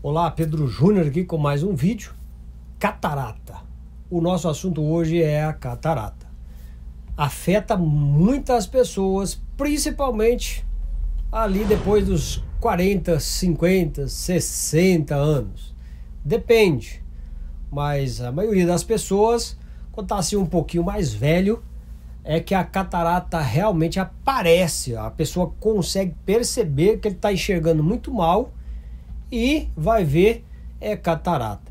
Olá, Pedro Júnior aqui com mais um vídeo. Catarata. O nosso assunto hoje é a catarata. Afeta muitas pessoas, principalmente ali depois dos 40, 50, 60 anos. Depende, mas a maioria das pessoas, quando está assim um pouquinho mais velho, é que a catarata realmente aparece. A pessoa consegue perceber que ele está enxergando muito mal e vai ver é catarata.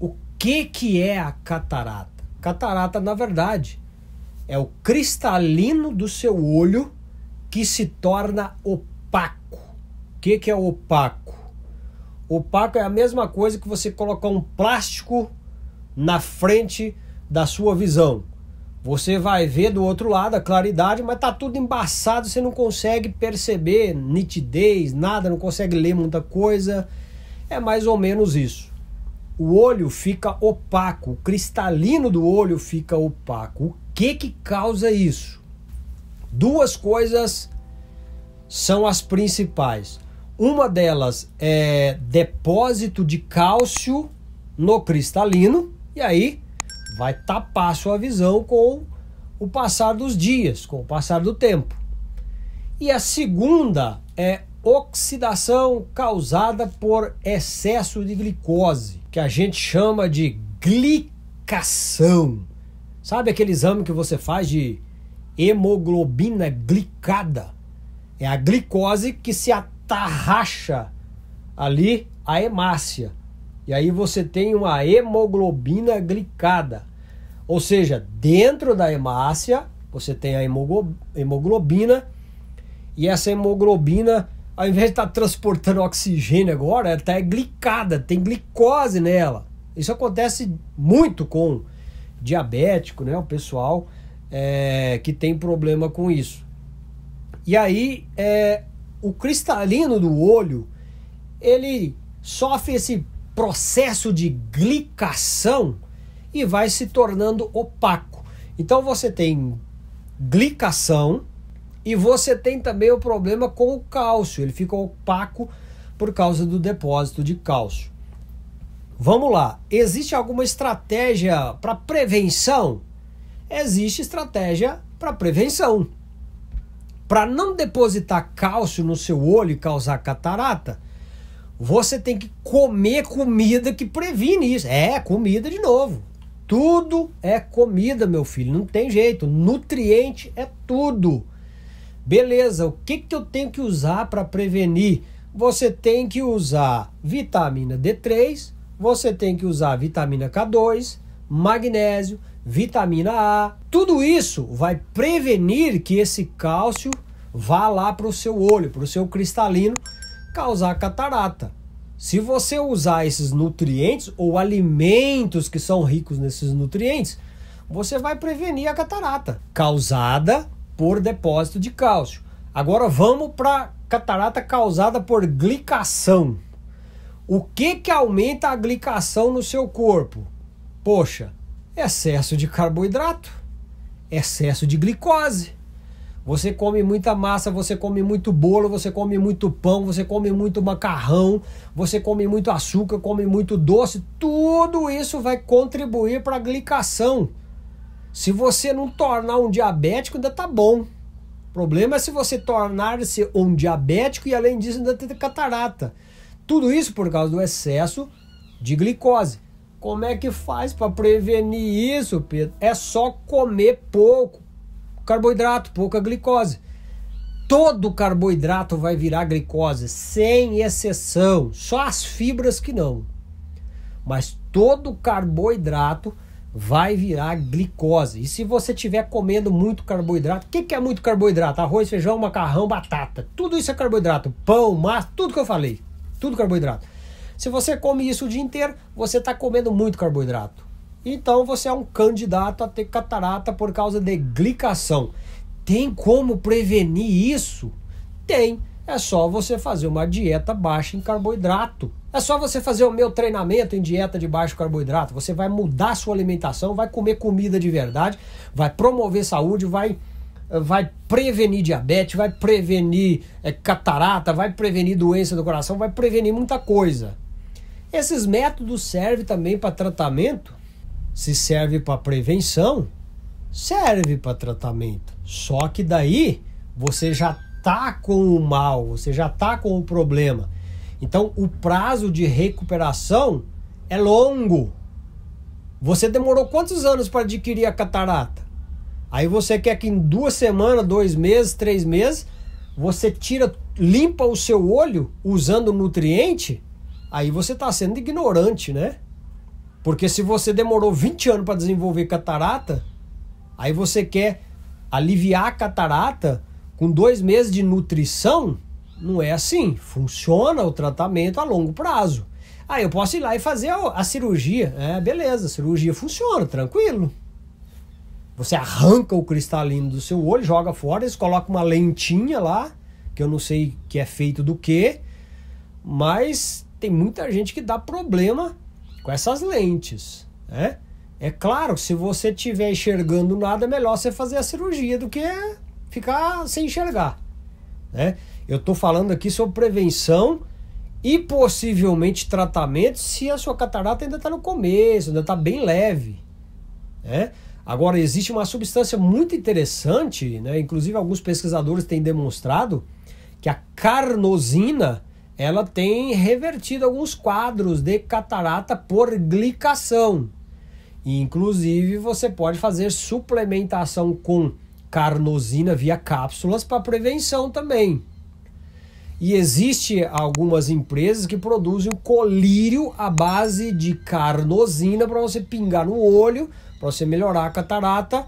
O que que é a catarata? Catarata, na verdade, é o cristalino do seu olho que se torna opaco. O que que é opaco? Opaco é a mesma coisa que você colocar um plástico na frente da sua visão. Você vai ver do outro lado a claridade, mas tá tudo embaçado, você não consegue perceber nitidez, nada, não consegue ler muita coisa. É mais ou menos isso. O olho fica opaco, o cristalino do olho fica opaco. O que que causa isso? Duas coisas são as principais. Uma delas é depósito de cálcio no cristalino, e aí vai tapar sua visão com o passar dos dias, com o passar do tempo. E a segunda é oxidação causada por excesso de glicose, que a gente chama de glicação. Sabe aquele exame que você faz de hemoglobina glicada? É a glicose que se atarracha ali a hemácia. E aí você tem uma hemoglobina glicada. Ou seja, dentro da hemácia você tem a hemoglobina e essa hemoglobina, ao invés de estar tá transportando oxigênio agora, ela está glicada, tem glicose nela. Isso acontece muito com diabético, né? O pessoal é, que tem problema com isso. E aí, é, o cristalino do olho, ele sofre esse processo de glicação e vai se tornando opaco. Então você tem glicação e você tem também o problema com o cálcio, ele fica opaco por causa do depósito de cálcio. Vamos lá, existe alguma estratégia para prevenção? Existe estratégia para prevenção. Para não depositar cálcio no seu olho e causar catarata, você tem que comer comida que previne isso. É, comida de novo. Tudo é comida, meu filho, não tem jeito. Nutriente é tudo. Beleza, o que, que eu tenho que usar para prevenir? Você tem que usar vitamina D3, você tem que usar vitamina K2, magnésio, vitamina A. Tudo isso vai prevenir que esse cálcio vá lá para o seu olho, para o seu cristalino, causar catarata. Se você usar esses nutrientes ou alimentos que são ricos nesses nutrientes, você vai prevenir a catarata causada por depósito de cálcio. Agora vamos para catarata causada por glicação. O que que aumenta a glicação no seu corpo? Poxa, excesso de carboidrato, excesso de glicose. Você come muita massa, você come muito bolo, você come muito pão, você come muito macarrão, você come muito açúcar, come muito doce. Tudo isso vai contribuir para a glicação. Se você não tornar um diabético, ainda tá bom. O problema é se você tornar-se um diabético e além disso ainda ter catarata. Tudo isso por causa do excesso de glicose. Como é que faz para prevenir isso, Pedro? É só comer pouco carboidrato, pouca glicose. Todo carboidrato vai virar glicose, sem exceção, só as fibras que não. Mas todo carboidrato vai virar glicose. E se você tiver comendo muito carboidrato, o que, que é muito carboidrato? Arroz, feijão, macarrão, batata. Tudo isso é carboidrato. Pão, massa, tudo que eu falei. Tudo carboidrato. Se você come isso o dia inteiro, você está comendo muito carboidrato então você é um candidato a ter catarata por causa de glicação. Tem como prevenir isso? Tem. É só você fazer uma dieta baixa em carboidrato. É só você fazer o meu treinamento em dieta de baixo carboidrato. Você vai mudar sua alimentação, vai comer comida de verdade, vai promover saúde, vai vai prevenir diabetes, vai prevenir é, catarata, vai prevenir doença do coração, vai prevenir muita coisa. Esses métodos servem também para tratamento se serve para prevenção, serve para tratamento. Só que daí você já tá com o mal, você já tá com o problema. Então o prazo de recuperação é longo. Você demorou quantos anos para adquirir a catarata? Aí você quer que em duas semanas, dois meses, três meses, você tira, limpa o seu olho usando nutriente? Aí você está sendo ignorante, né? Porque se você demorou 20 anos para desenvolver catarata, aí você quer aliviar a catarata com dois meses de nutrição, não é assim. Funciona o tratamento a longo prazo. Aí eu posso ir lá e fazer a, cirurgia. É, beleza, a cirurgia funciona, tranquilo. Você arranca o cristalino do seu olho, joga fora, eles colocam uma lentinha lá, que eu não sei que é feito do que, mas tem muita gente que dá problema com essas lentes, né? É claro, se você estiver enxergando nada, é melhor você fazer a cirurgia do que ficar sem enxergar, né? Eu estou falando aqui sobre prevenção e possivelmente tratamento se a sua catarata ainda está no começo, ainda está bem leve, né? Agora, existe uma substância muito interessante, né? inclusive alguns pesquisadores têm demonstrado, que a carnosina ela tem revertido alguns quadros de catarata por glicação. E, inclusive, você pode fazer suplementação com carnosina via cápsulas para prevenção também. E existe algumas empresas que produzem o colírio à base de carnosina para você pingar no olho, para você melhorar a catarata.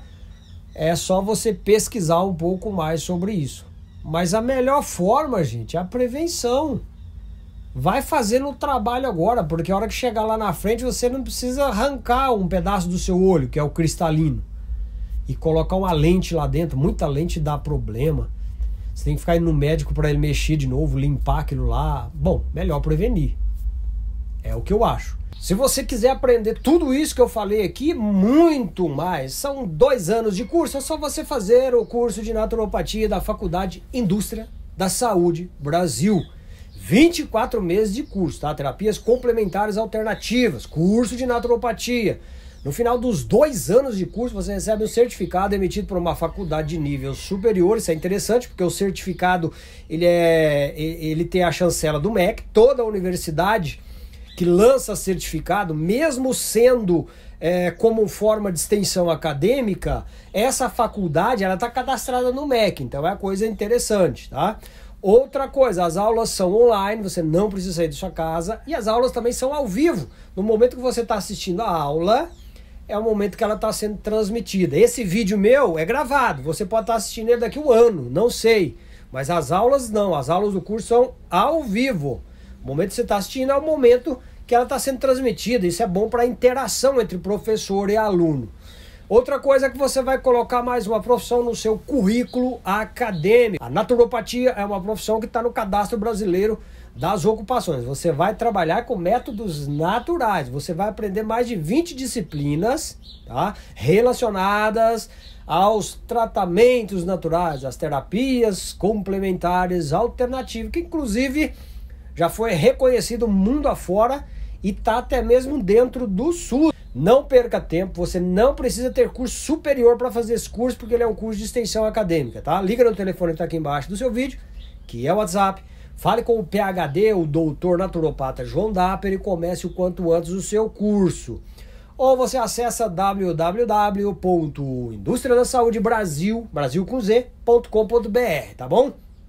É só você pesquisar um pouco mais sobre isso. Mas a melhor forma, gente, é a prevenção. Vai fazendo o trabalho agora, porque a hora que chegar lá na frente você não precisa arrancar um pedaço do seu olho, que é o cristalino, e colocar uma lente lá dentro. Muita lente dá problema. Você tem que ficar indo no médico para ele mexer de novo, limpar aquilo lá. Bom, melhor prevenir. É o que eu acho. Se você quiser aprender tudo isso que eu falei aqui, muito mais, são dois anos de curso, é só você fazer o curso de naturopatia da Faculdade Indústria da Saúde Brasil. 24 meses de curso, tá? Terapias complementares alternativas, curso de naturopatia. No final dos dois anos de curso, você recebe um certificado emitido por uma faculdade de nível superior. Isso é interessante, porque o certificado ele, é, ele tem a chancela do MEC. Toda a universidade que lança certificado, mesmo sendo é, como forma de extensão acadêmica, essa faculdade ela está cadastrada no MEC. Então é coisa interessante, tá? Outra coisa, as aulas são online, você não precisa sair de sua casa e as aulas também são ao vivo. No momento que você está assistindo a aula, é o momento que ela está sendo transmitida. Esse vídeo meu é gravado, você pode estar tá assistindo ele daqui um ano, não sei. Mas as aulas não, as aulas do curso são ao vivo. O momento que você está assistindo é o momento que ela está sendo transmitida. Isso é bom para a interação entre professor e aluno. Outra coisa é que você vai colocar mais uma profissão no seu currículo acadêmico. A naturopatia é uma profissão que está no cadastro brasileiro das ocupações. Você vai trabalhar com métodos naturais. Você vai aprender mais de 20 disciplinas tá? relacionadas aos tratamentos naturais, às terapias complementares alternativas, que inclusive já foi reconhecido mundo afora e está até mesmo dentro do SUS. Não perca tempo, você não precisa ter curso superior para fazer esse curso, porque ele é um curso de extensão acadêmica, tá? Liga no telefone que está aqui embaixo do seu vídeo, que é o WhatsApp. Fale com o PhD, o doutor naturopata João Dapper, e comece o quanto antes o seu curso. Ou você acessa www.industriadasaúdebrasil, Brasil com Z, tá bom?